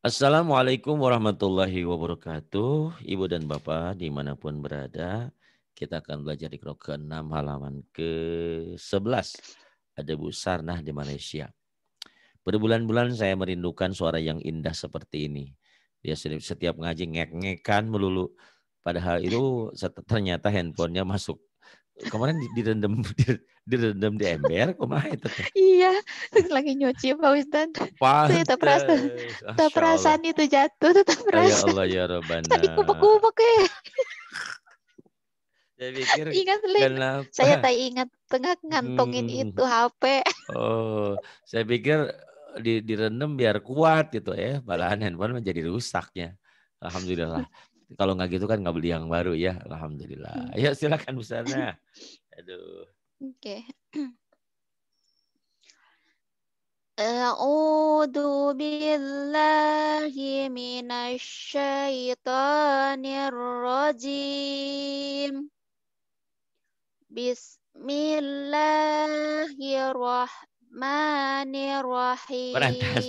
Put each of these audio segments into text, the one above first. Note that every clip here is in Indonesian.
Assalamualaikum warahmatullahi wabarakatuh. Ibu dan Bapak dimanapun berada, kita akan belajar di Kelas ke-6 halaman ke sebelas Ada Bu Sarnah di Malaysia. Berbulan-bulan saya merindukan suara yang indah seperti ini. Dia setiap ngaji ngek-ngekan melulu. Padahal itu ternyata handphonenya masuk kemarin direndam direndam di ember kemarin itu iya lagi nyuci Pak Wisdan saya tak perasan tak perasaan itu jatuh tak perasa. ya Allah ya Rabbana tadi kubek-kubek eh saya pikir ingat kenapa? saya tak ingat tengah ngantongin hmm. itu HP oh saya pikir di direndam biar kuat gitu ya eh. malahan handphone menjadi rusaknya Alhamdulillah kalau nggak gitu kan nggak beli yang baru ya. Alhamdulillah. Ya silakan Bu Sana. Aduh. Oke. Okay. billahi بالله من rajim. Bismillahirrahmanirrahim. بسم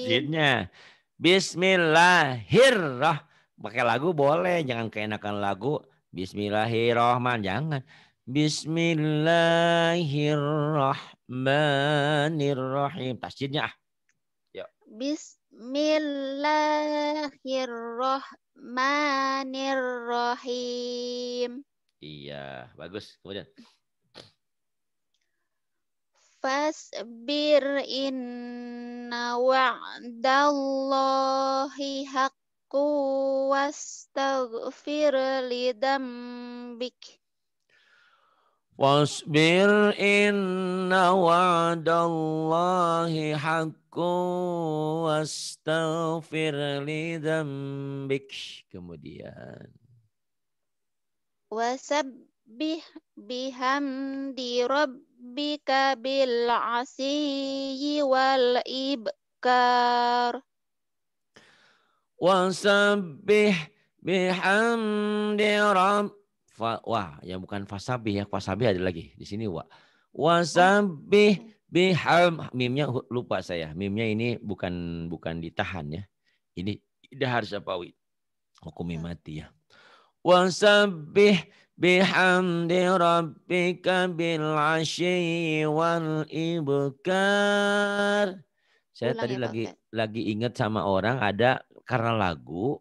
الله Bismillahirrahmanirrahim pakai lagu boleh, jangan keenakan lagu. Bismillahirrahman jangan. Bismillahirrahmanirrahim. Tasjidnya ah. Yuk. Bismillahirrahmanirrahim. Iya, bagus. Kemudian. Fasbir inna wa'dallahi haq aku wastagfir lidambik wasbir inna wa'dallahi haqqu wastagfir bik. kemudian wasabbih bihamdi rabbika bil asyi wal ibkar Wasabbih bihamdi fa Wah, ya bukan fasabih ya. Fasabih ada lagi. Di sini wa. Wasabbih biham. Mimnya lupa saya. Mimnya ini bukan bukan ditahan ya. Ini tidak harus apawi. Hukumi mati ya. Wasabbih bihamdi rabbika bil asyi wal ibkar. Saya Ulang tadi ya, lagi ya. lagi ingat sama orang ada karena lagu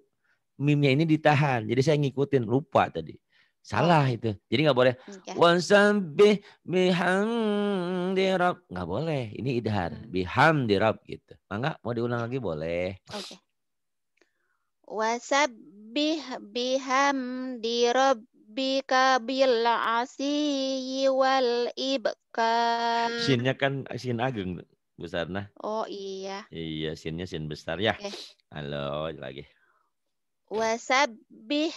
mimnya ini ditahan. Jadi saya ngikutin lupa tadi. Salah oh. itu. Jadi nggak boleh. One biham dirab. rob. Nggak boleh. Ini idhar. Hmm. Biham rob gitu. Mangga mau diulang lagi boleh. Oke. biham dirab. Bika bil asyi wal ibka. Sinnya kan sin ageng. Bu Sarna. Oh iya. Iya, sinnya sin besar ya. Okay. Halo lagi. Wasabbih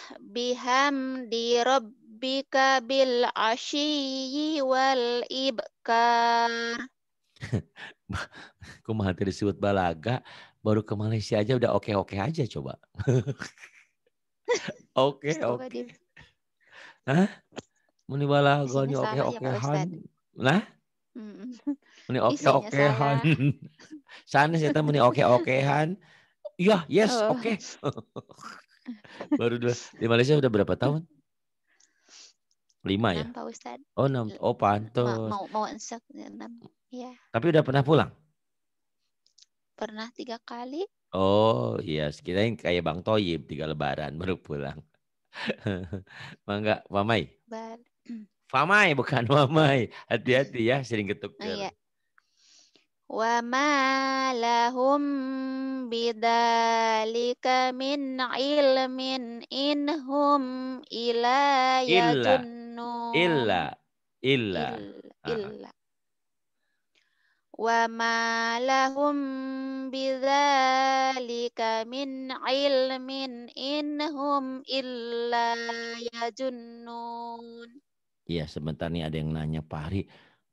di rabbika bil ashiyi wal ibkar. Kumaha tadi disebut balaga, baru ke Malaysia aja udah oke-oke aja coba. Oke, oke. Hah? Muni balagonya oke-oke. Nah, Muni oke-okehan. Sana saya meni oke-okehan. Iya, yes, oh. oke. Okay. Baru dua. Di Malaysia udah berapa tahun? Lima ya? Pak Oh, enam. Oh, pantas. Mau, mau ensek. Ya, enam. Iya. Tapi udah pernah pulang? Pernah tiga kali. Oh, iya. sekiranya kayak Bang Toyib tiga lebaran baru pulang. Mangga, Mamai. Famai bukan wamai. Hati-hati ya sering ketuker. Iya. Wa ma lahum bidzalika min ilmin inhum ila yajunnu. Illa. Illa. Illa. Wa ma lahum bidzalika min ilmin inhum illa yajunnun. Iya sebentar nih ada yang nanya Pak Hari.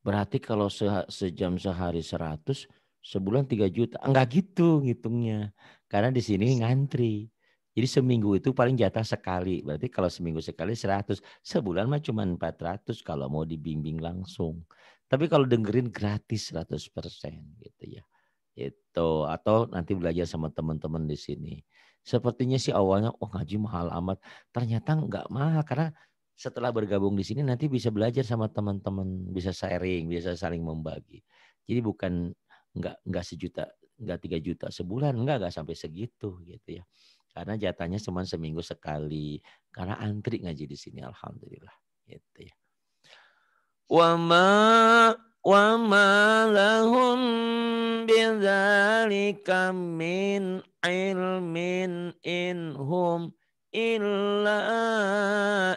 Berarti kalau se sejam sehari seratus, sebulan tiga juta. Enggak gitu ngitungnya. Karena di sini ngantri. Jadi seminggu itu paling jatah sekali. Berarti kalau seminggu sekali seratus, Sebulan mah cuma ratus kalau mau dibimbing langsung. Tapi kalau dengerin gratis seratus persen gitu ya. Itu atau nanti belajar sama teman-teman di sini. Sepertinya sih awalnya oh ngaji mahal amat. Ternyata enggak mahal karena setelah bergabung di sini nanti bisa belajar sama teman-teman, bisa sharing, bisa saling membagi. Jadi bukan nggak nggak sejuta, nggak tiga juta sebulan, nggak nggak sampai segitu gitu ya. Karena jatahnya cuma seminggu sekali. Karena antri ngaji di sini, alhamdulillah. Gitu ya. Wama wama lahum bidzalika min ilmin inhum illa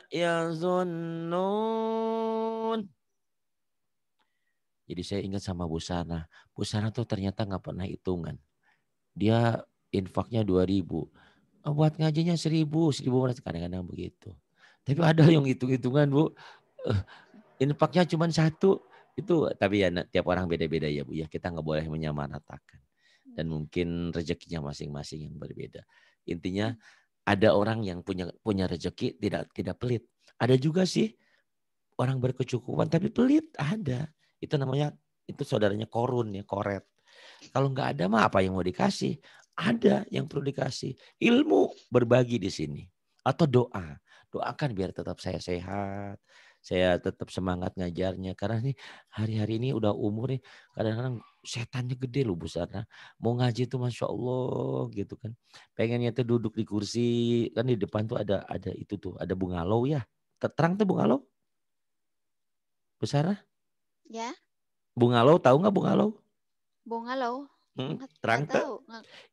yazunnun. Jadi saya ingat sama Busana. Busana tuh ternyata nggak pernah hitungan. Dia infaknya dua 2000. Buat ngajinya seribu, seribu 1000 kadang-kadang begitu. Tapi ada yang hitung-hitungan, Bu. Eh, infaknya cuma satu. Itu tapi ya nah, tiap orang beda-beda ya, Bu. Ya kita nggak boleh menyamaratakan. Dan mungkin rezekinya masing-masing yang berbeda. Intinya ada orang yang punya punya rezeki tidak tidak pelit. Ada juga sih orang berkecukupan tapi pelit ada. Itu namanya itu saudaranya korun ya koret. Kalau nggak ada mah apa yang mau dikasih? Ada yang perlu dikasih. Ilmu berbagi di sini atau doa. Doakan biar tetap saya sehat, saya tetap semangat ngajarnya karena nih hari-hari ini udah umur nih kadang-kadang setannya gede loh Bu Sana. Mau ngaji tuh masya Allah gitu kan. Pengennya tuh duduk di kursi kan di depan tuh ada ada itu tuh ada bungalow ya. Terang tuh bungalow? Bu Sarah. Ya. Bungalow tahu nggak bungalow? Bungalow. Hmm, terang tuh.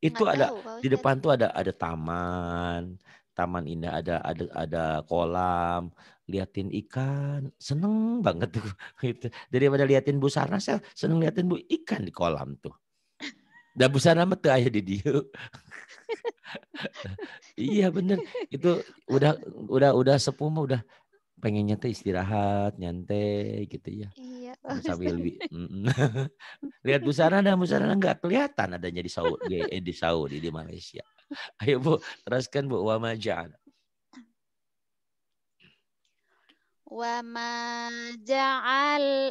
Itu ada di depan tuh ada ada taman, taman indah ada ada ada kolam liatin ikan seneng banget tuh gitu daripada liatin bu busana saya seneng liatin bu ikan di kolam tuh dan bu sarna mete ayah di dia iya bener itu udah udah udah sepuh mah udah pengennya tuh istirahat nyantai gitu ya iya oh, sambil lihat busana dan bu busana nggak kelihatan adanya di Saudi eh, di Saudi di Malaysia ayo bu teruskan bu wamajan وَمَا جَعَلَ ja'al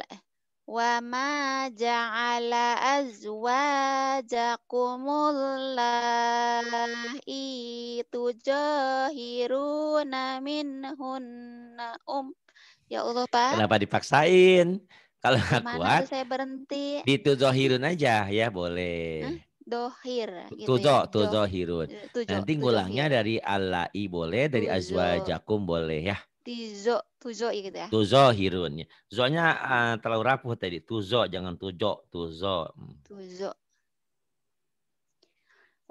جَعَلَ ma ja'ala azwajakumul lahi tujahiruna minhunna um ya Allah Pak kenapa dipaksain kalau nggak kuat saya berhenti ditujohirun aja ya boleh Hah? dohir gitu tuzo ya. tujo, nanti ngulangnya dari alai boleh dari azwa jakum boleh ya Tizo, tuzo gitu ya. Tuzo hirun. Zonya uh, terlalu rapuh tadi. Tuzo, jangan tujo, tuzo. Hmm. Tuzo.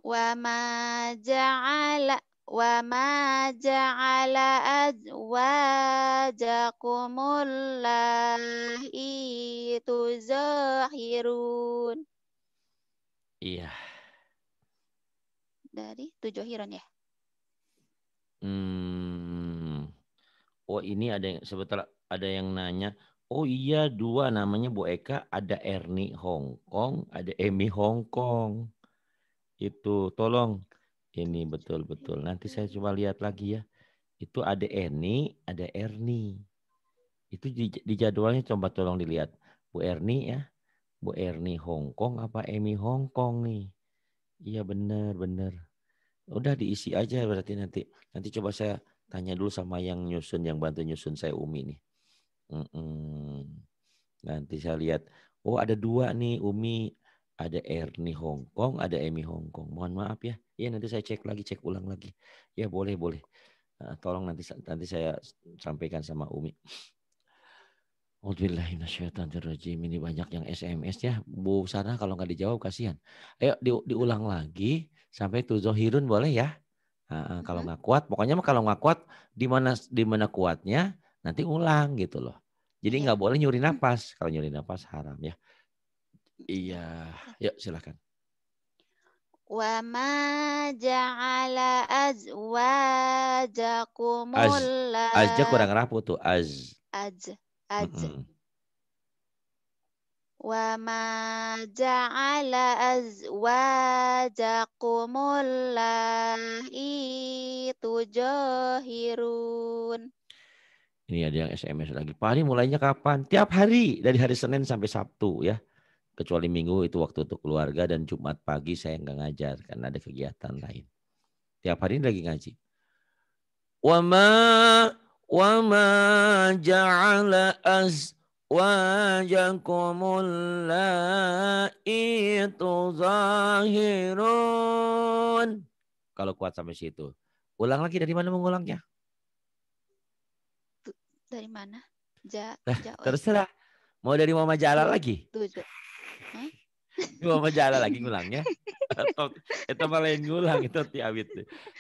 Wa ma ja'ala wa ma ja'ala azwajakumul lahi tuzahirun. Iya. Dari tujuh hirun ya. Hmm, oh ini ada yang sebetulnya ada yang nanya, oh iya dua namanya Bu Eka, ada Erni Hong Kong, ada Emi Hong Kong. Itu tolong ini betul-betul. Nanti saya coba lihat lagi ya. Itu ada Erni, ada Erni. Itu di, di jadwalnya coba tolong dilihat. Bu Erni ya. Bu Erni Hong Kong apa Emi Hong Kong nih? Iya benar benar. Udah diisi aja berarti nanti. Nanti coba saya tanya dulu sama yang nyusun yang bantu nyusun saya Umi nih. Nanti saya lihat, oh ada dua nih Umi, ada Erni Hong Kong, ada Emi Hong Kong. Mohon maaf ya. Ya nanti saya cek lagi, cek ulang lagi. Ya boleh boleh. Eh, tolong nanti nanti saya sampaikan sama Umi. Alhamdulillahirrahmanirrahim. Ini banyak yang SMS ya. Bu Sana kalau nggak dijawab kasihan. Ayo diulang lagi sampai tuh Zohirun boleh ya? Uh, kalau nggak kuat, pokoknya mah kalau nggak kuat, di mana di mana kuatnya nanti ulang gitu loh. Jadi iya. nggak ya. boleh nyuri nafas. Kalau nyuri nafas haram ya. Iya, yuk silakan. Wa ma ja'ala azwajakumul az, azja kurang rapuh tuh az. Az, az. Mm -mm. وما جعل أزواجكم اللائي تجاهرون Ini ada yang SMS lagi. Pak Ali mulainya kapan? Tiap hari dari hari Senin sampai Sabtu ya. Kecuali Minggu itu waktu untuk keluarga dan Jumat pagi saya nggak ngajar karena ada kegiatan lain. Tiap hari lagi ngaji. Wama wama ja'ala az أزواجكم اللائي تظاهرون kalau kuat sampai situ. Ulang lagi dari mana mengulangnya? Dari mana? Ja, ja Terserah. Mau dari Mama Jala lagi? Mama Jala lagi ngulangnya. itu malah yang ngulang itu tiawit.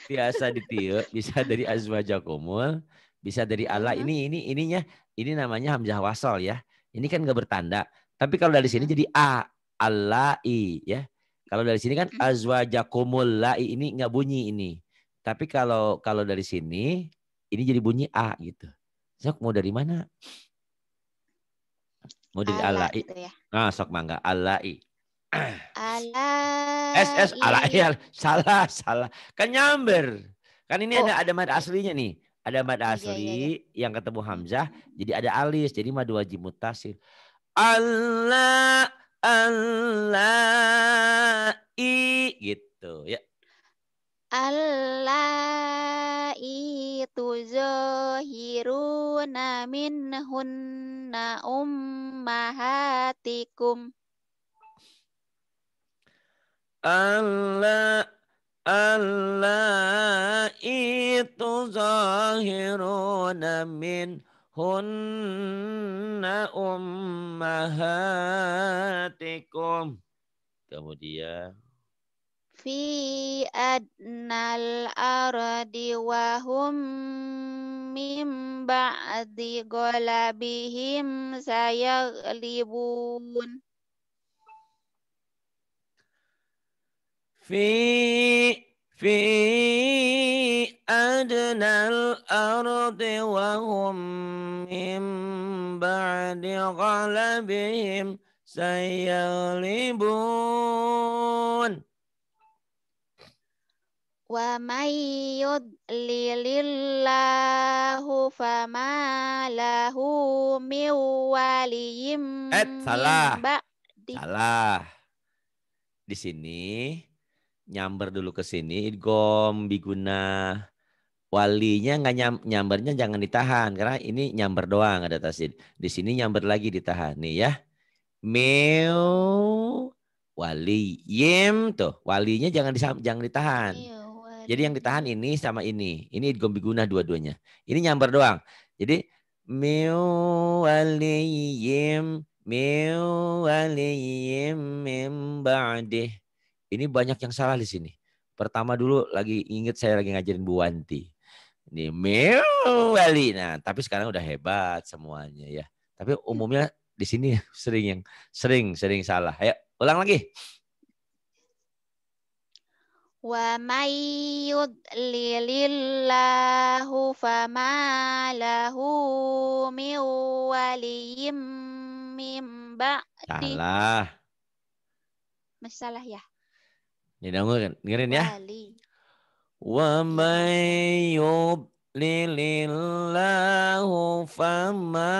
Biasa ditiuk. E, bisa dari Azwa azwajakumul bisa dari Allah ini ini ininya ini namanya hamzah wasol ya ini kan nggak bertanda tapi kalau dari sini jadi a alai ya kalau dari sini kan azwa huh lai ini nggak bunyi ini tapi kalau kalau dari sini ini jadi bunyi a gitu sok mau dari mana mau dari Allah alai nah gitu ya. sok mangga alai Allah ss iya. alai salah salah kan nyamber kan ini ada oh. ada mad aslinya nih ada Mad Asli iya, iya, iya. yang ketemu hmm. Hamzah, jadi ada alis, jadi madu wajib mutasil. Allah Allah i gitu ya. Allah itu zahiruna minhunna ummahatikum. Allah اللائي تظاهرون منهن أمهاتكم kemudian fi adnal aradi wa hum min ba'di golabihim sayaglibun fi fi adnal ardi wa hum min ba'di ghalabihim sayalibun wa may yudlilillahu fama lahu min waliyyin eh, salah salah di sini nyamber dulu ke sini idgom biguna walinya nggak nyam, nyambernya jangan ditahan karena ini nyamber doang ada tasid. di sini nyamber lagi ditahan nih ya meu wali yem tuh walinya jangan disam, jangan ditahan iya, jadi yang ditahan ini sama ini ini idgom biguna dua-duanya ini nyamber doang jadi meu wali yem meu wali yem ini banyak yang salah di sini. Pertama dulu lagi inget saya lagi ngajarin Bu Wanti. Ini Mewali. Nah, tapi sekarang udah hebat semuanya ya. Tapi umumnya di sini sering yang sering sering salah. Ayo ulang lagi. Wa may yudlilillahu ma lahu min ba'di. Salah. Masalah ya. Jadi dengerin, dengerin ya. Wa iya, may yudlilillahu fama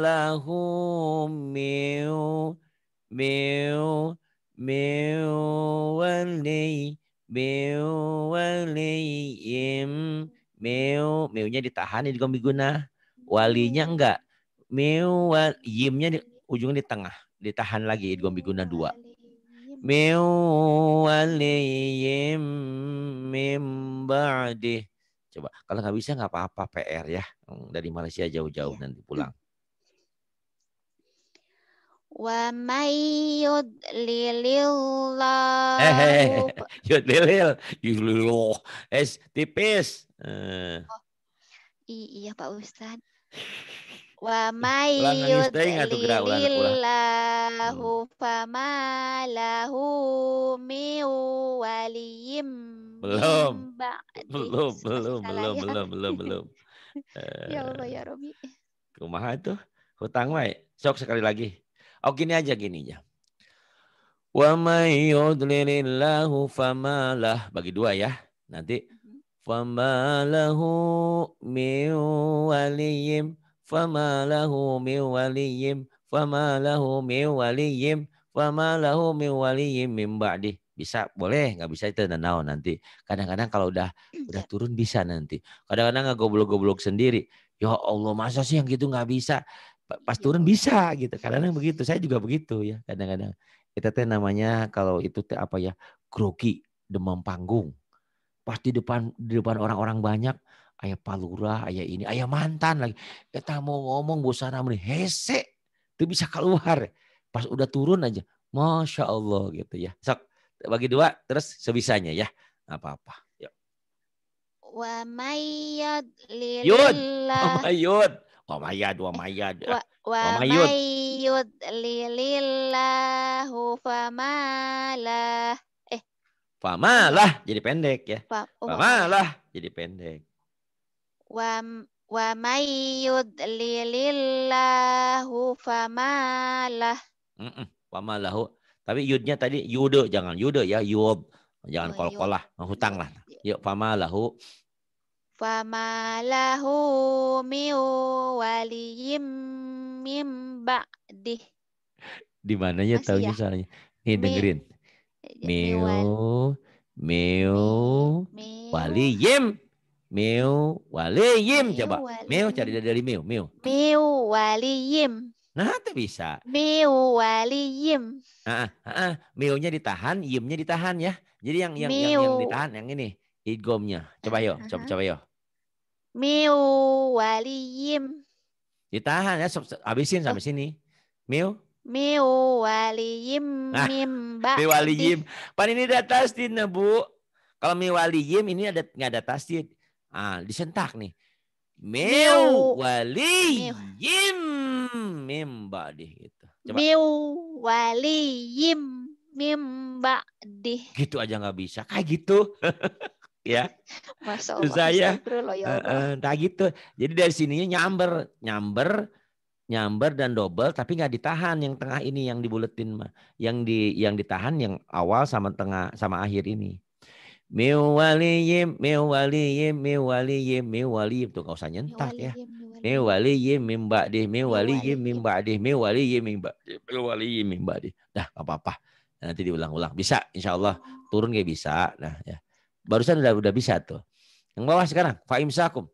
lahu miu miu miu wali min waliyim miu nya ditahan di gombi guna walinya hmm. enggak miu wal yimnya di, ujungnya di tengah ditahan lagi di gombi guna dua من ولي coba kalau nggak bisa nggak apa-apa PR ya hmm, dari Malaysia jauh-jauh ya. nanti pulang wa may yudlilillahu eh, eh, eh yudlilil yudlilil es tipis uh. oh, iya Pak Ustadz Wa may hmm. fama lahu miu waliyim ya. belum. Belum, belum, belum, belum, belum, belum. ya Allah ya Robi. Eh, kumaha itu Hutang wae. Sok sekali lagi. Oh gini aja gininya. Wa may fama lah bagi dua ya. Nanti mm-hmm. fama lahu miu waliyim فما له من ولي فما له من ولي فما له من ولي من بعده bisa boleh nggak bisa itu nawa nanti kadang-kadang kalau udah udah iya. turun bisa nanti kadang-kadang nggak goblok-goblok sendiri ya Allah masa sih yang gitu nggak bisa pas iya. turun bisa gitu kadang-kadang begitu saya juga begitu ya kadang-kadang kita teh namanya kalau itu teh apa ya grogi demam panggung pas di depan di depan orang-orang banyak ayah palura, ayah ini, ayah mantan lagi. Kita ya mau ngomong busana meni hese, itu bisa keluar. Pas udah turun aja, masya Allah gitu ya. Sok bagi dua, terus sebisanya ya, apa-apa. Wa mayyad lillah. Yud, wa mayyad, wa mayyad. Wa, wa mayyud lillahu famalah. Eh. Famalah jadi pendek ya. Oh, famalah jadi pendek wa wa may yudlilillahu famalah. Mm -mm, famalahu. Tapi yudnya tadi yudo jangan yudo ya yud. Jangan oh, kol-kolah, hutang lah. Yuk famalahu. Famalahu miu waliyim mim di Di mananya tahu ya? misalnya? Nih dengerin. Miu miu waliyim Meu waliyim coba. Meu cari dari meu, meu. Meu waliyim. Nah, itu bisa. Meu waliyim. Heeh, heeh. ditahan, yimnya ditahan ya. Jadi yang yang, yang yang ditahan yang ini idgomnya. Coba yo, coba coba yo. Meu waliyim. Ditahan ya, habisin sampai sini. Meu Meu waliyim nah, mimba. Meu waliyim. Pan ini ada tasdid bu. Kalau mi waliyim ini ada enggak ada tasdid. Ah, disentak nih. Meu waliyim mimba deh gitu. Coba. mimba deh. Gitu aja nggak bisa. Kayak gitu. ya. Masya Allah, saya loh, ya gitu. Jadi dari sininya nyamber, nyamber, nyamber dan double tapi nggak ditahan yang tengah ini yang dibuletin mah. Yang di yang ditahan yang awal sama tengah sama akhir ini. Mil waliyim, mil waliyim, mil waliyim, mil waliyim. Tuh nggak usah nyentak ya. Mil waliyim, mil ba'dih, mil waliyim, mil ba'dih, mil waliyim, mil ba'dih, mil waliyim, mil ba'dih. Dah, apa-apa. Nanti diulang-ulang. Bisa, insya Allah. Oh. Turun kayak bisa. Nah, ya. Barusan udah, udah bisa tuh. Yang bawah sekarang. Fa'imsakum.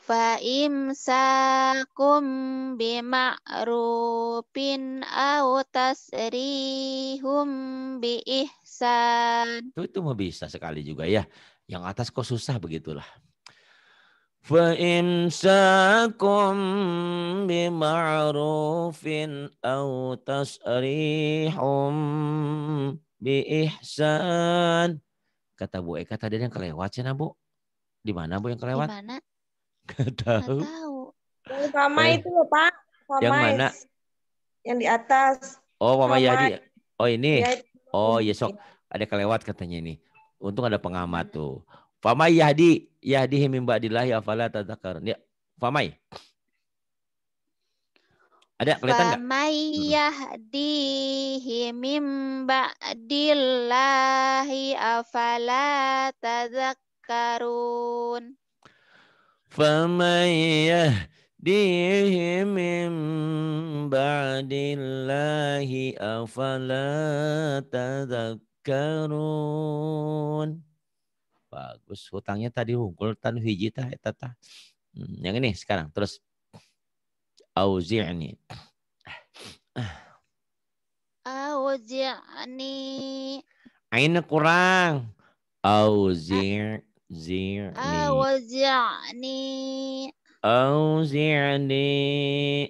Fa'imsakum bima'rufin au tasrihum bi'ih Hasan. Itu, itu bisa sekali juga ya. Yang atas kok susah begitulah. bima'rufin au tasrihum bi ihsan. kata Bu Eka tadi yang kelewat sih Bu di mana Bu yang kelewat di mana Gak tahu. Gak tahu. sama eh. itu loh Pak. Sama yang mana? Yang di atas. Oh, Mama, Mama. Yadi. Oh, ini. Yadi. Oh, oh ya sok gitu. ada kelewat katanya ini. Untung ada pengamat tuh. Famai yahdi himim ba'dillah ya fala tadzakarun. Ya, famai. Ada kelihatan enggak? Famai himim ba'dillah ya fala tadzakarun. Famai Yahdi ديهم من بعد الله أفلا تذكرون Bagus, hutangnya tadi hukul tan hiji tah tata. Hmm, yang ini sekarang terus auzi'ni. Auzi'ni. Aina kurang. Auzi' zi'ni. Auzi'ni. Auzi'ni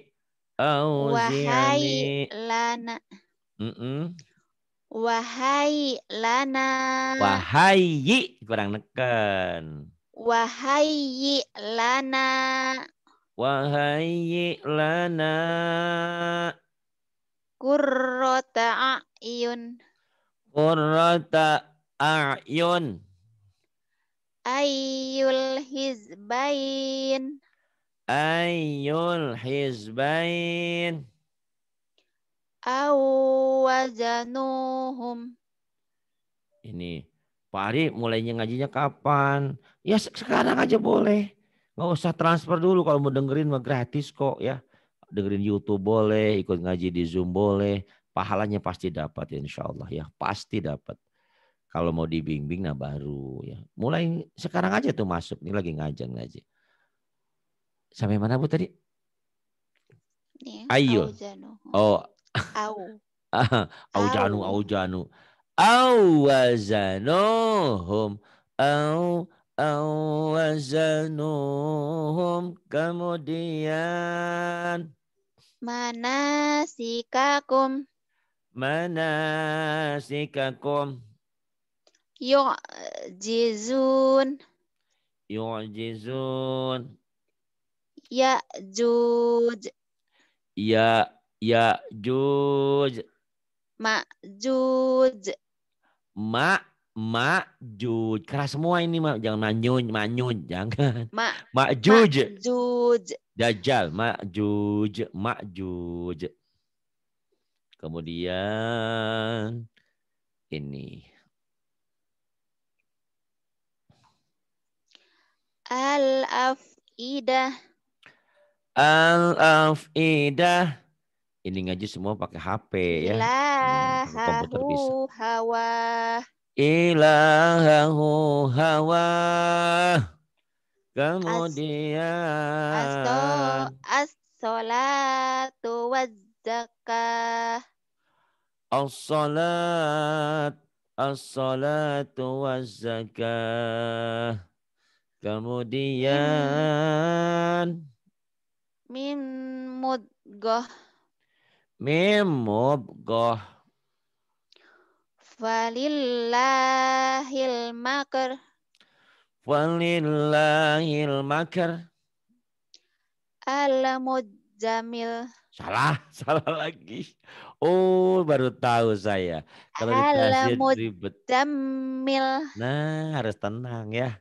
Auzi'ani Wahai lana mm -mm. Wahai lana Wahai kurang neken Wahai lana Wahai lana Kurrota a'yun Kurrota a'yun Ayul hizbain Ayyul hizbain. Awazanuhum. Ini. Pak Ari mulainya ngajinya kapan? Ya sekarang aja boleh. Nggak usah transfer dulu kalau mau dengerin mah gratis kok ya. Dengerin YouTube boleh, ikut ngaji di Zoom boleh. Pahalanya pasti dapat insya Allah ya. Pasti dapat. Kalau mau dibimbing nah baru ya. Mulai sekarang aja tuh masuk. Ini lagi ngajar ngaji. Sampai mana Bu tadi? Ayo. Oh. Au. aujanu, aujanu. Auwazanuhum. Au awazanuhum. Kemudian. Manasikakum. Manasikakum. Yu'jizun. Yu'jizun. Ya juj Ya ya juj Ma Ma, ma juj Keras semua ini, Mak. Jangan manyun, manyun, jangan. Ma, ma Dajal, ma Dajjal, Ma juj Kemudian ini. Al-afidah al afidah ini ngaji semua pakai HP ya. Ilahahu hmm, komputer bisa. hawa. Ilahahu hawa. Kemudian. As-salatu as zakah. As-salat. As-salatu zakah. Hmm. Kemudian. Hmm. Mim mudghah. Mim mudghah. Falillahil makr. Walillahil makar. Alamud jamil Salah, salah lagi. Oh, baru tahu saya. Kalau dikasih ribet. Nah, harus tenang ya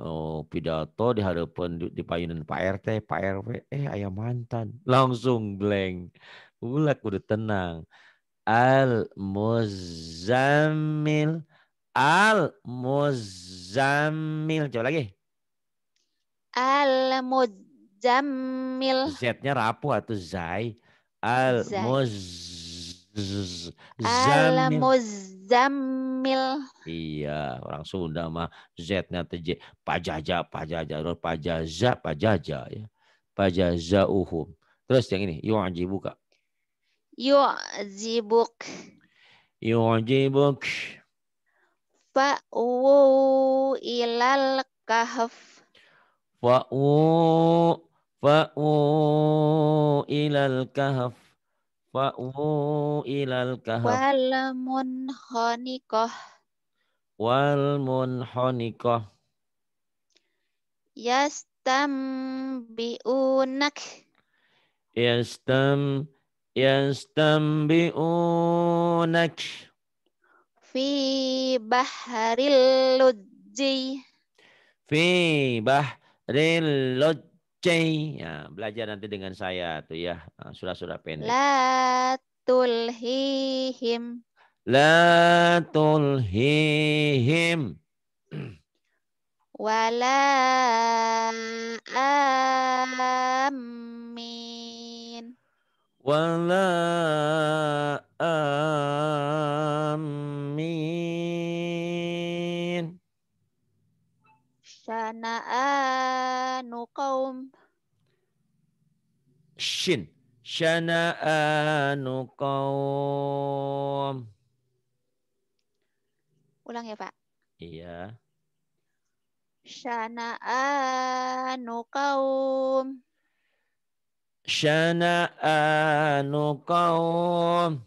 oh, pidato di hadapan di payunan Pak RT, Pak RW, eh ayam mantan, langsung blank. Ulak udah tenang. Al Muzammil Al Muzammil coba lagi. Al Muzammil. Z-nya rapuh atau zai. Al Muzammil Al-Muzammil. Iya, orang Sunda mah Z-nya TJ. Pajaja, pajaja, terus pajaja, pajaja ya. Pajaja uhum. Terus yang ini, yu'jibuka. Yu'jibuk. Yu'jibuk. Fa'u ilal kahf. Fa'u fa'u ilal kahf. Fa'u ilal kahf. Wal munhonikoh. Wal munhonikoh. Yastambi'unak. Yastam yastam biunak. Fi bahril lujji. Fi bahril lujji. C ya, belajar nanti dengan saya tuh ya eh, surah-surah pendek. La tulhihim. La tulhihim. Wala amin. Wala amin. shin shana anu Ulang ya, Pak. Iya. shana anu kaum shana anu kaum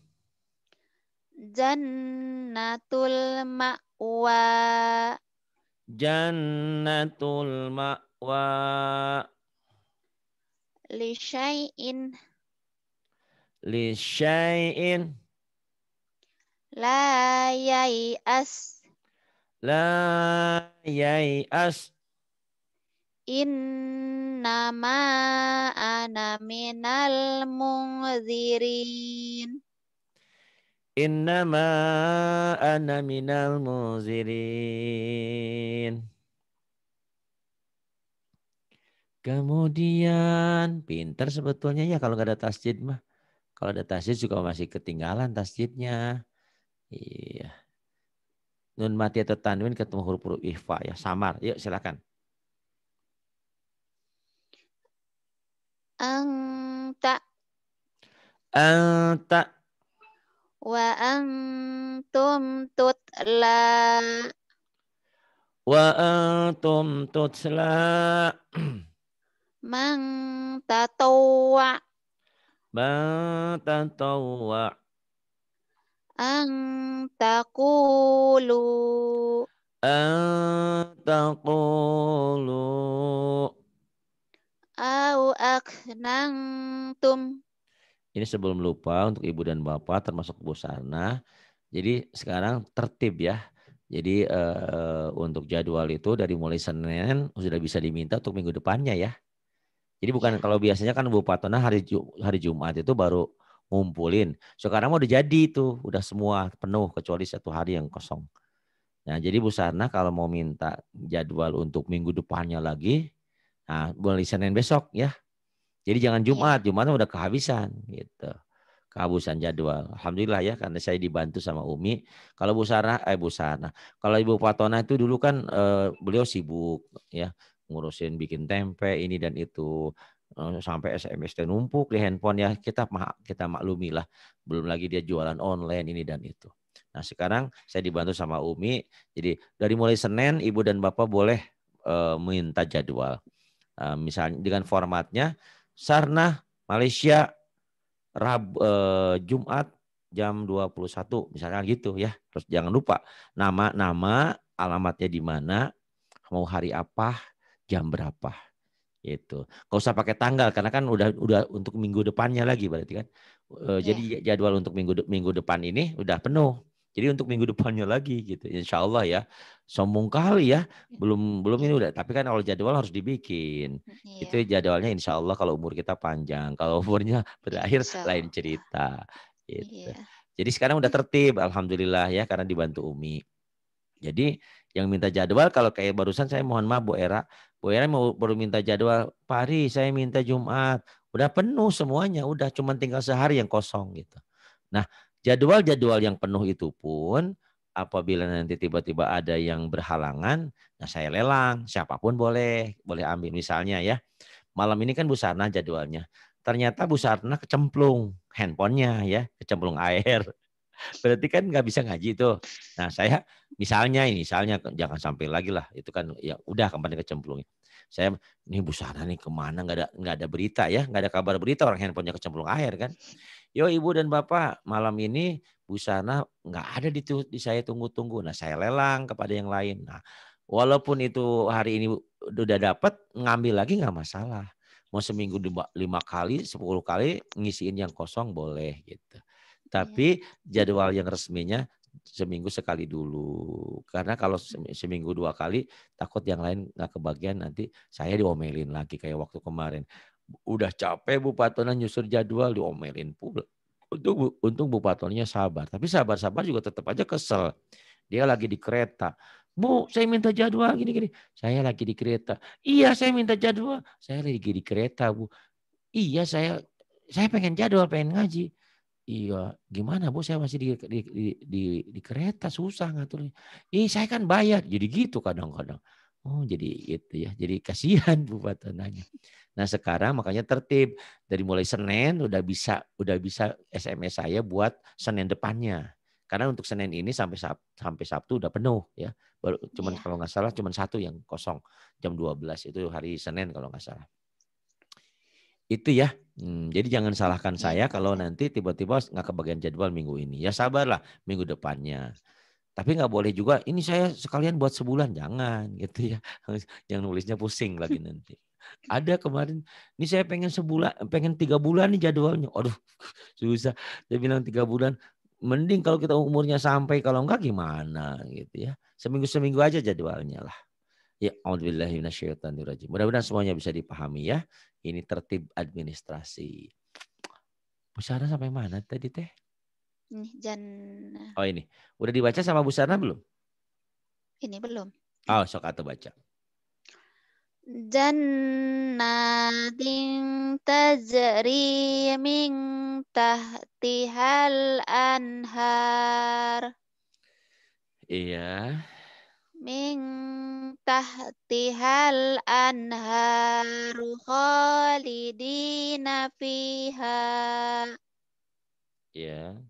Jannatul ma'wa. Jannatul ma'wa. Lishayin, syai'in li as la yai'as innama ana minal munzirin innama ana minal munzirin Kemudian pinter sebetulnya ya kalau nggak ada tasjid mah. Kalau ada tasjid juga masih ketinggalan tasjidnya. Iya. Nun mati atau tanwin ketemu huruf-huruf ifa ya samar. Yuk silakan. Anta. Anta. Wa antum tutla. Wa antum tutla. Man tatawwa. Man tatawwa. An taqulu. Au aknantum. Ini sebelum lupa untuk ibu dan bapak termasuk Bu Sarna. Jadi sekarang tertib ya. Jadi uh, untuk jadwal itu dari mulai Senin sudah bisa diminta untuk minggu depannya ya. Jadi bukan kalau biasanya kan Bupatona hari hari Jumat itu baru ngumpulin. Sekarang mau udah jadi itu, udah semua penuh kecuali satu hari yang kosong. Nah, jadi Bu Sarna kalau mau minta jadwal untuk minggu depannya lagi, nah boleh Senin besok ya. Jadi jangan iya. Jumat, Jumat udah kehabisan gitu. Kehabisan jadwal. Alhamdulillah ya karena saya dibantu sama Umi. Kalau Bu Sarna eh Bu Sarna, kalau Ibu Patona itu dulu kan eh, beliau sibuk ya ngurusin bikin tempe ini dan itu eh, sampai SMS numpuk di handphone ya kita kita maklumi lah belum lagi dia jualan online ini dan itu nah sekarang saya dibantu sama Umi jadi dari mulai Senin ibu dan bapak boleh e, minta jadwal e, nah, misalnya dengan formatnya Sarna Malaysia Rab, e, Jumat jam 21 misalnya gitu ya terus jangan lupa nama nama alamatnya di mana mau hari apa jam berapa itu kau usah pakai tanggal karena kan udah udah untuk minggu depannya lagi berarti kan e, yeah. jadi jadwal untuk minggu minggu depan ini udah penuh jadi untuk minggu depannya lagi gitu insya Allah ya sombong kali ya iya. belum belum ini udah tapi kan kalau jadwal harus dibikin yeah. itu jadwalnya insya Allah kalau umur kita panjang kalau umurnya berakhir lain cerita gitu yeah. jadi sekarang udah tertib alhamdulillah ya karena dibantu Umi jadi yang minta jadwal kalau kayak barusan saya mohon maaf Bu Era Bu Era mau baru minta jadwal Pak saya minta Jumat udah penuh semuanya udah cuma tinggal sehari yang kosong gitu nah jadwal-jadwal yang penuh itu pun apabila nanti tiba-tiba ada yang berhalangan nah saya lelang siapapun boleh boleh ambil misalnya ya malam ini kan Bu Sarna jadwalnya ternyata Bu Sarna kecemplung handphonenya ya kecemplung air berarti kan nggak bisa ngaji itu, Nah saya misalnya ini, misalnya jangan sampai lagi lah, itu kan ya udah kampanye kecemplungnya. Saya ini busana nih kemana nggak ada nggak ada berita ya, nggak ada kabar berita orang handphonenya kecemplung air kan. Yo ibu dan bapak malam ini busana nggak ada di, di saya tunggu-tunggu. Nah saya lelang kepada yang lain. Nah walaupun itu hari ini udah dapat ngambil lagi nggak masalah mau seminggu lima kali sepuluh kali ngisiin yang kosong boleh gitu tapi iya. jadwal yang resminya seminggu sekali dulu. Karena kalau iya. seminggu dua kali takut yang lain nggak kebagian nanti saya diomelin lagi kayak waktu kemarin. Udah capek Bu Patona nyusur jadwal diomelin pula. Untung, untung Bu Patonnya sabar. Tapi sabar-sabar juga tetap aja kesel. Dia lagi di kereta. Bu, saya minta jadwal gini-gini. Saya lagi di kereta. Iya, saya minta jadwal. Saya lagi di kereta, Bu. Iya, saya saya pengen jadwal, pengen ngaji. Iya, gimana Bu? Saya masih di di di, di, di kereta susah ngaturnya. Ih, saya kan bayar. Jadi gitu kadang-kadang. Oh, jadi itu ya. Jadi kasihan Bu Patonanya. Nah, sekarang makanya tertib dari mulai Senin udah bisa udah bisa SMS saya buat Senin depannya. Karena untuk Senin ini sampai Sabtu, sampai Sabtu udah penuh ya. Baru cuman yeah. kalau nggak salah cuman satu yang kosong jam 12 itu hari Senin kalau nggak salah itu ya. Hmm, jadi jangan salahkan iya. saya kalau nanti tiba-tiba nggak kebagian jadwal minggu ini. Ya sabarlah minggu depannya. Tapi nggak boleh juga ini saya sekalian buat sebulan jangan gitu ya. yang nulisnya pusing lagi nanti. Ada kemarin, ini saya pengen sebulan, pengen tiga bulan nih jadwalnya. Aduh, susah. Saya bilang tiga bulan. Mending kalau kita umurnya sampai, kalau enggak gimana gitu ya. Seminggu-seminggu aja jadwalnya lah. Ya, audzubillahi minasyaitonirrajim. Mudah-mudahan semuanya bisa dipahami ya. Ini tertib administrasi. Bu Sarah sampai mana tadi teh? Jan. Oh ini, udah dibaca sama Bu Sarah belum? Ini belum. Oh, sok atau baca. Jannatin tajri min tahtihal anhar. Iya min tahtihal anharu khalidina fiha. Ya.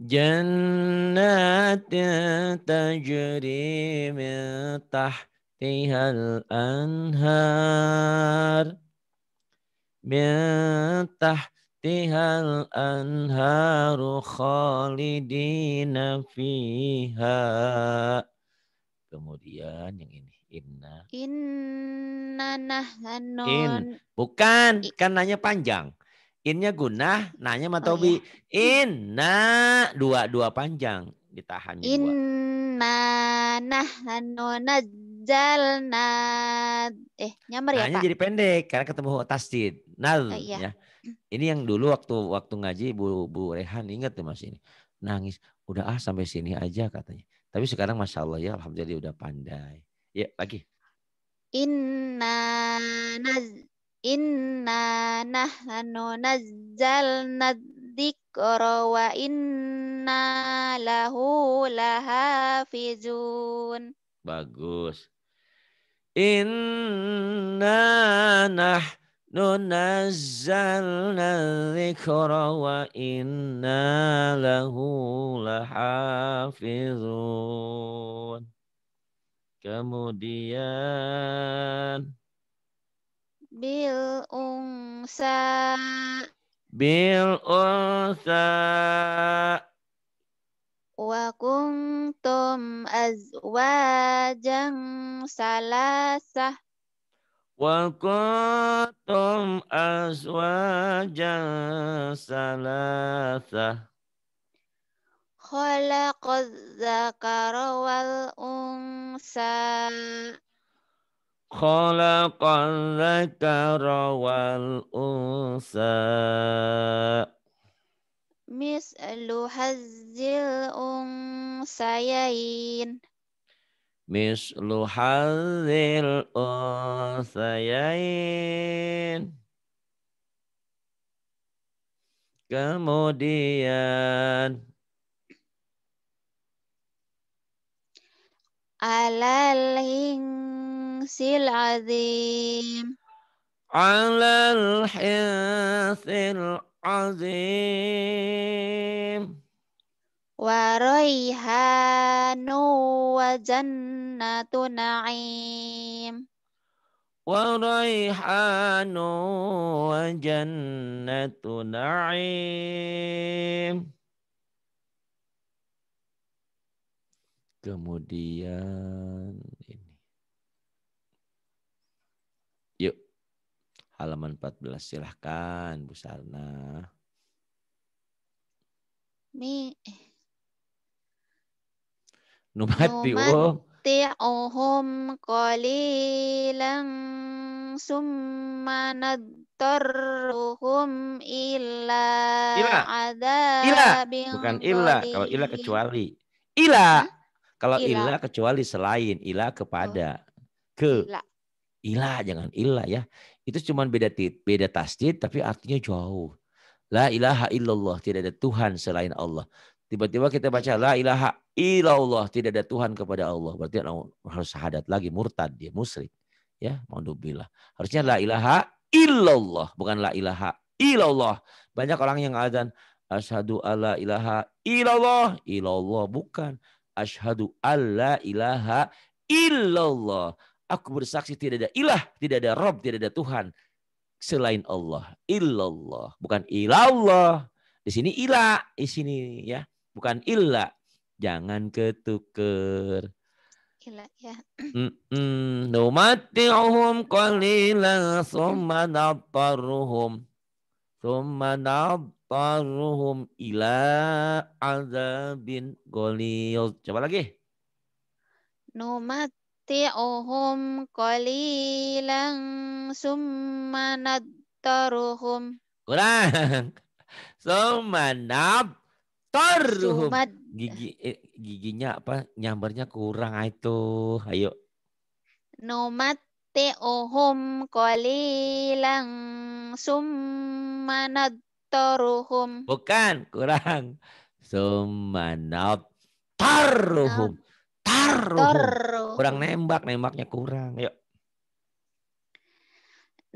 جنات تجري من تحتها anhar mintah tihal anharu khalidina fiha. kemudian yang ini inna inna nahanon. in bukan kan nanya panjang innya gunah nanya matobi oh, iya. inna dua dua panjang ditahan inna nahanon jalna Eh, nyamar ya, hanya nah, Pak? jadi pendek karena ketemu tasdid. Nal oh, iya. ya. Ini yang dulu waktu waktu ngaji Bu Bu Rehan ingat tuh Mas ini. Nangis, udah ah sampai sini aja katanya. Tapi sekarang Masya Allah ya Alhamdulillah udah pandai. Ya, lagi. Inna naz Inna nahnu nazzalna dzikra wa inna lahu lahafizun. Bagus. Inna nah nunazzalna dzikra wa inna lahu lahafizun. Kemudian bil unsa bil unsa wa kuntum azwajan salasah wa kuntum azwajan salasah khalaqaz zakara wal unsa khalaqaz zakara wal unsa مثل حز الأنثيين مثل حظ الأنثيين Kemudian Alal hinsil azim Alal hinsil azim wa raihanu wa jannatu na'im wa raihanu wa jannatu na'im kemudian halaman 14. Silahkan Bu Sarna. Mi Numati oh. Numati Numatti'uhum qalilan summa nadtarruhum illa ila. ila. Bukan illa. Kalau illa kecuali. Ila. Hmm? Kalau ila. ila kecuali selain. Ila kepada. Oh. Ke. Ila. ila. Jangan illa ya. Itu cuma beda tit, beda tasdid tapi artinya jauh. La ilaha illallah, tidak ada Tuhan selain Allah. Tiba-tiba kita baca la ilaha illallah, tidak ada Tuhan kepada Allah. Berarti harus syahadat lagi, murtad dia, musyrik. Ya, maudzubillah. Harusnya la ilaha illallah, bukan la ilaha illallah. Banyak orang yang azan asyhadu alla ilaha illallah, illallah bukan asyhadu alla ilaha illallah. Aku bersaksi tidak ada ilah, tidak ada Rob, tidak ada Tuhan selain Allah. Illallah, bukan ilallah. Di sini ilah, di sini ya, bukan ilah. Jangan ketuker. Gila ya. Nomatihum qalilan summa nattaruhum. Summa nattaruhum ila azabin golil. Coba lagi. Nomat. نُمَتِّعُهُمْ قَلِيلًا ثُمَّ نَضْطَرُهُمْ Kurang. Summa nabtaruhum. Gigi eh, giginya apa? Nyambarnya kurang itu. Ayo. Numatti'uhum qalilan summa nabtaruhum. Bukan, kurang. Summa nabtaruhum. Tar. Kurang nembak, nembaknya kurang. Yuk.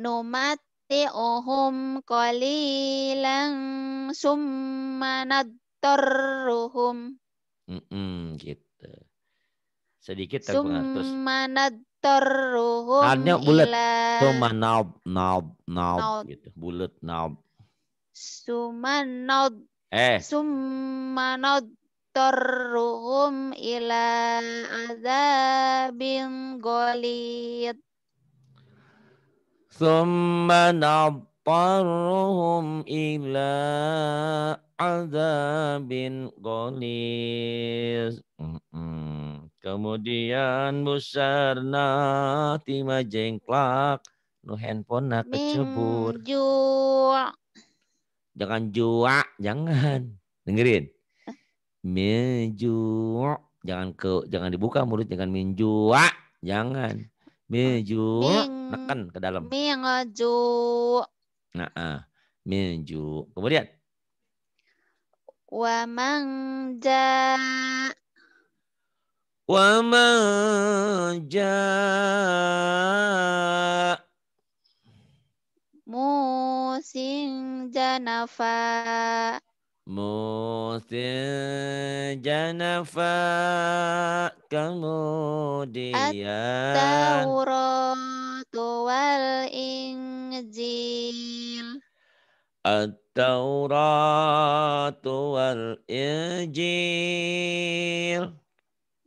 Numati ohum kolilang lang nadtarruhum. Mm -mm, gitu. Sedikit tapi ngatus. Summa nadtarruhum Nanya bulat. Ila... Summa naub, naub, naub, gitu. Bulat, naub. Summa naub. Eh. Summa naub tarruhum ila azabin golid. Thumma nabtarruhum ila azabin golid. Kemudian busarna tima jengklak nu handphone nak kecebur. Jangan jua, jangan. Dengerin. Meju. Jangan ke jangan dibuka mulut jangan minju Jangan. Meju. Neken ke dalam. Meju. Nah, uh, meju. Kemudian wamangja wamangja musing janafa Mutin janafa kemudian At-Tauratu Injil At-Tauratu wal Injil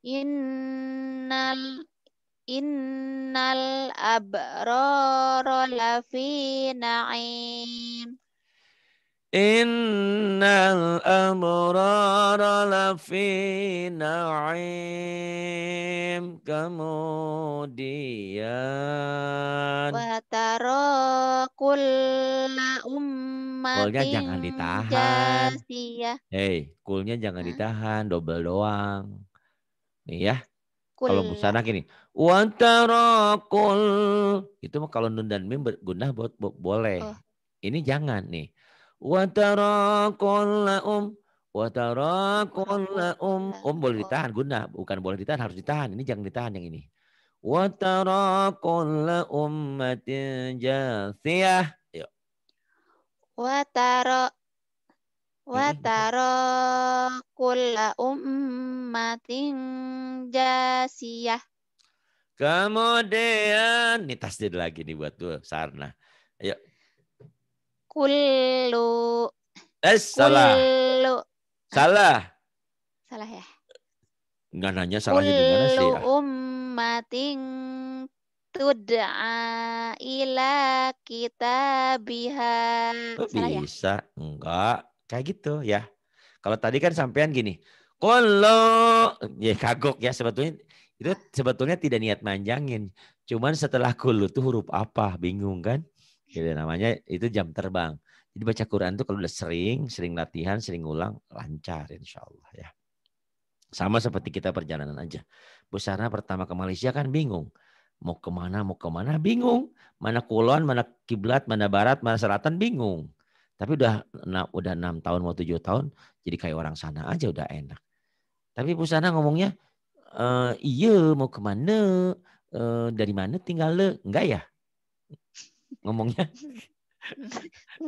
Innal Innal abrara lafi na'im Innal abrara lafi na'im Kemudian Wataro kulla ummatin Kulnya jangan ditahan Hei, kulnya jangan huh? ditahan, double doang Nih ya Kul. Kalau busana gini Wataro kul Itu mah kalau nun dan mim berguna buat, buat boleh oh. Ini jangan nih Watara kulla um. Watara kulla um. Um boleh ditahan, guna. Bukan boleh ditahan, harus ditahan. Ini jangan ditahan yang ini. Watara kulla ummatin jasiyah. Yuk. Watara Watara kulla ummatin jasiyah. Kemudian, ini tasdid lagi nih buat gue, Sarna. Ayo, Kullu. Eh, salah. Kullu. Salah. Salah ya? Enggak nanya salahnya di mana sih ya? ummatin tud'a ila kita biha. salah ya? bisa? Enggak. Kayak gitu ya. Kalau tadi kan sampean gini. Kullu. Ya kagok ya sebetulnya. Itu sebetulnya tidak niat manjangin. Cuman setelah kullu itu huruf apa? Bingung kan? Itu namanya itu jam terbang. Jadi baca Quran itu kalau udah sering, sering latihan, sering ulang, lancar insya Allah ya. Sama seperti kita perjalanan aja. Bu pertama ke Malaysia kan bingung. Mau kemana, mau kemana, bingung. Mana kulon, mana kiblat, mana barat, mana selatan, bingung. Tapi udah udah enam tahun mau tujuh tahun, jadi kayak orang sana aja udah enak. Tapi Bu ngomongnya, e, iya mau kemana, e, eh, dari mana tinggal le? Enggak ya? ngomongnya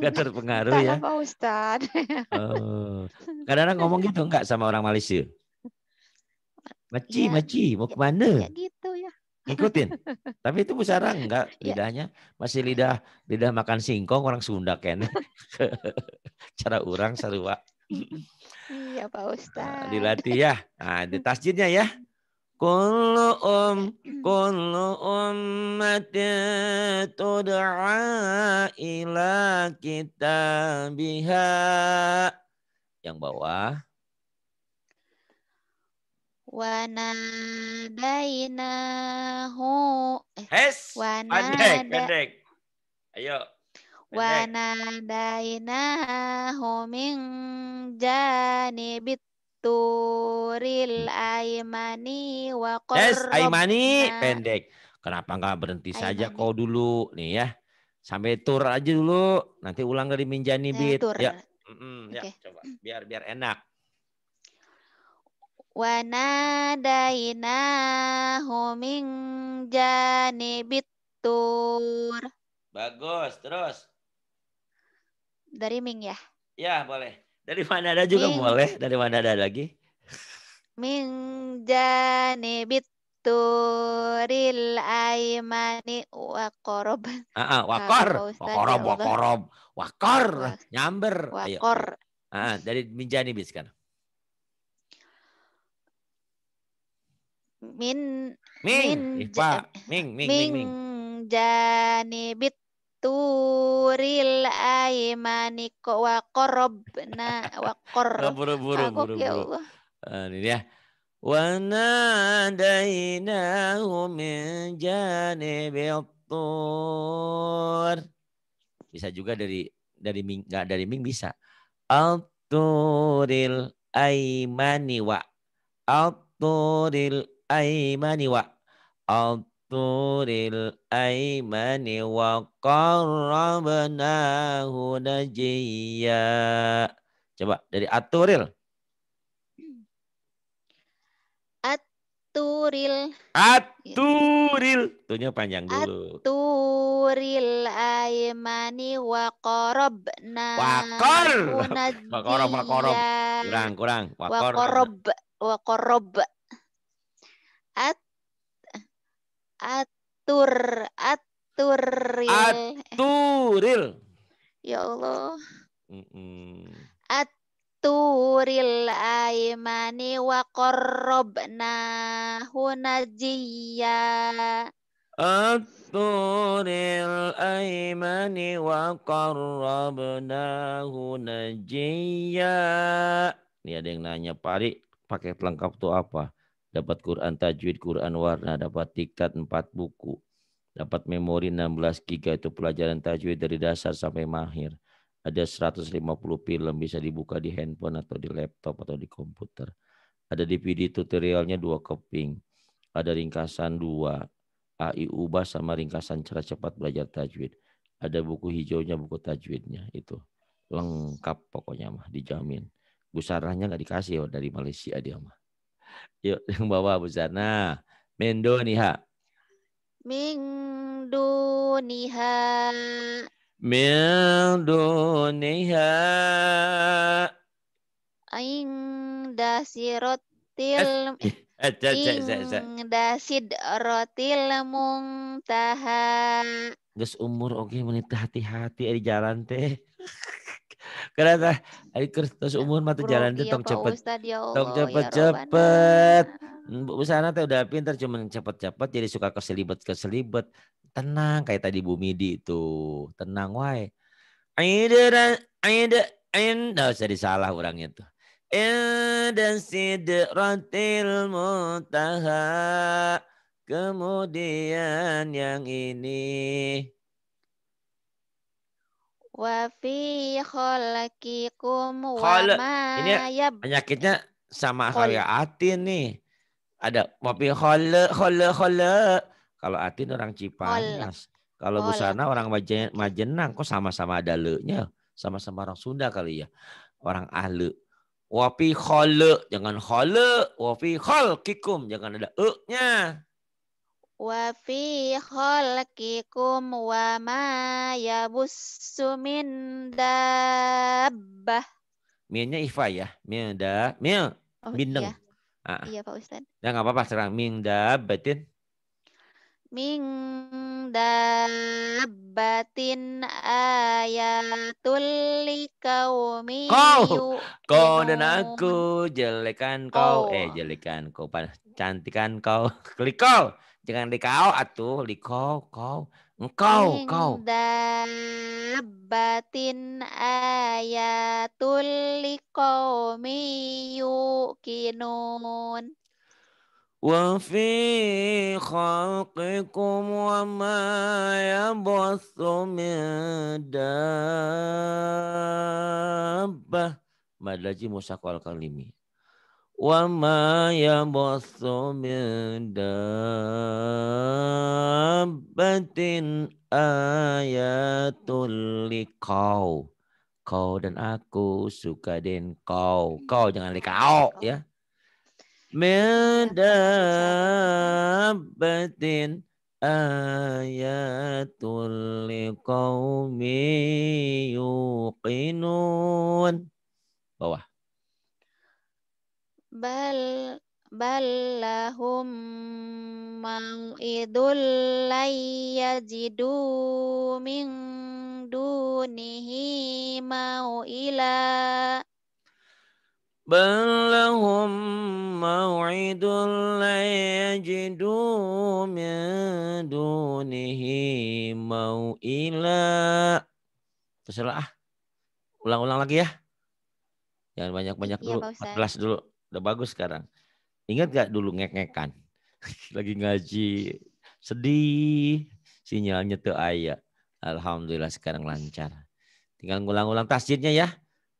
nggak terpengaruh Tidak ya. Apa Ustaz? Oh. Kadang-kadang ngomong gitu enggak sama orang Malaysia. Maci, ya, maci, mau ya, ke mana? Ya gitu ya. Ikutin. Tapi itu busara enggak ya. lidahnya masih lidah lidah makan singkong orang Sunda kan. Cara orang sarua. Iya Pak nah, Ustaz. Dilatih ya. Nah, di tasjidnya ya. كل أم كل أمة تدعى إلى كتابها yang bawah wanadainahu eh, Hes, pendek, pendek. Ayo. Wanadainahu min janibit turil hmm. aimani wa Yes, aimani pendek. Kenapa nggak berhenti aimani. saja kau dulu nih ya? Sampai tur aja dulu. Nanti ulang dari Minjani eh, bit. Tur. Ya. Mm -mm, okay. ya, coba. Biar biar enak. Wanadainahu min janibit tur. Bagus, terus. Dari Ming ya? Ya, boleh. Dari mana ada juga Min... boleh. Dari mana ada lagi? Minjani janibit aimani wakorob. Ah, ah wakor. Wakorob, wakorob. Wakor. Nyamber. Iya. Wakor. Ah, ah, dari min janibit sekarang. Min min min, min, ming, ming, ming, Min janibit turil aimani wa na wa korob nah, Buru-buru. Ya buru buru Allah. Ah, ini ya. وناديناه من جانب الطور bisa juga dari dari ming nggak dari ming bisa al turil aimani wa al turil aimani wa al turil aimani wa qarrabnahu najiyya. Coba dari aturil. Aturil. Aturil. Tuhnya panjang dulu. Aturil aimani wa qarrabna. Wa qarrab. Wa qarrab, wa qarrab. Kurang, kurang. Wa qarrab. Wa qarrab. At Atur, aturil. Ya. Aturil. Ya Allah. Mm -mm. Aturil aimani wa korobna hunajiya. Aturil aimani wa qarrabnahu najiya. Ini ada yang nanya, Pak Ari, pelengkap pelengkap tuh apa? dapat Quran tajwid, Quran warna, dapat tiket 4 buku, dapat memori 16 giga itu pelajaran tajwid dari dasar sampai mahir. Ada 150 film bisa dibuka di handphone atau di laptop atau di komputer. Ada DVD tutorialnya dua keping. Ada ringkasan dua. AI ubah sama ringkasan cara cepat belajar tajwid. Ada buku hijaunya, buku tajwidnya itu lengkap pokoknya mah dijamin. Busarahnya nggak dikasih oh, dari Malaysia dia mah. Yuk, yang bawah busana. Min duniha. Min Aing Min duniha. Inda eh, sirotil. Eh, eh, Inda sidrotil mungtaha. Gus umur oke okay, menit hati-hati di jalan teh. Karena hari terus umur mata jalan itu iya, tong cepet. Ya tong cepet-cepet. Ya Bu Sana teh udah pinter cuman cepet-cepet jadi suka keselibet-keselibet. Tenang kayak tadi Bu Midi itu. Tenang wae. Aida aida ain enggak usah disalah orangnya tuh. Inda sidratil muntaha. Kemudian yang ini Wa fi khalaqikum wa ma Ini penyakitnya sama ya atin nih. Ada wa fi khala khala Kalau atin orang Cipanas. Kalau busana orang Majenang kok sama-sama ada le-nya. Sama-sama orang Sunda kali ya. Orang ahli. Wa fi jangan khala, wa fi kikum jangan ada e-nya wa fi khalqikum wa ma yabussu min dabbah. Minnya ifa ya. Min da, min. Oh, Bindeng. Iya. Ah. iya Pak Ustaz. Ya enggak apa-apa serang. Min dabbatin. Min dabbatin ayatul likaumi Kau. Kau dan aku jelekan kau. Oh. Eh jelekan kau. Cantikan kau. Klik kau jangan di kau atuh di kau kau engkau kau Dabatin ayatul liko miyukinun wa fi khalqikum wa ma yabathu min dabbah madlaji musaqal kalimi وما يبص من دابة ayatul likau. Kau dan aku suka den kau. Kau jangan likau ya. Min dabbatin ayatul liqaumi yuqinun. Bawah bal ballahum laya jidu min dunihi mau'ila بل لهم موعد لا يجدوا من دونه موئلا terserah ulang-ulang lagi ya jangan banyak-banyak iya, dulu ya, 14 dulu Udah bagus sekarang. Ingat gak dulu ngek-ngekan? Lagi ngaji, sedih, sinyalnya tuh ayah. Alhamdulillah sekarang lancar. Tinggal ngulang ngulang tasjidnya ya.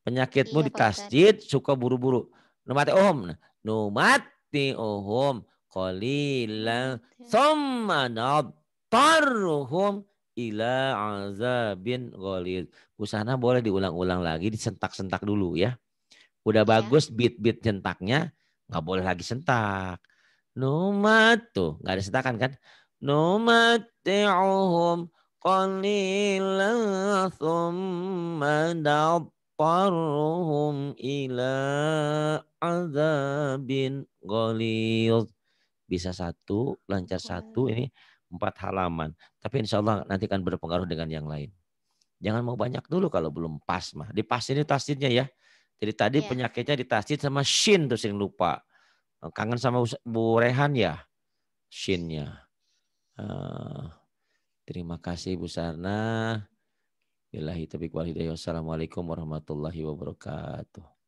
Penyakitmu iya, di tasjid suka buru-buru. Numati ohom. Numati nah. ohom. Qalilan. Thumma Taruhum ila azabin gholil Usana boleh diulang-ulang lagi, disentak-sentak dulu ya. Udah iya. bagus beat-beat centaknya nggak boleh lagi sentak. Numat tuh, nggak ada sentakan kan? Numati'uhum qalilan thumma ila azabin qalil Bisa satu, lancar iya. satu, ini empat halaman. Tapi insya Allah nanti akan berpengaruh dengan yang lain. Jangan mau banyak dulu kalau belum pas mah. Di pas ini ya. Jadi tadi yeah. penyakitnya ditasit sama shin tuh sering lupa. Eh, kangen sama Bu Rehan ya shinnya. Uh, terima kasih Bu Sarna. Bilahi taufiq wal hidayah. Wassalamualaikum warahmatullahi wabarakatuh.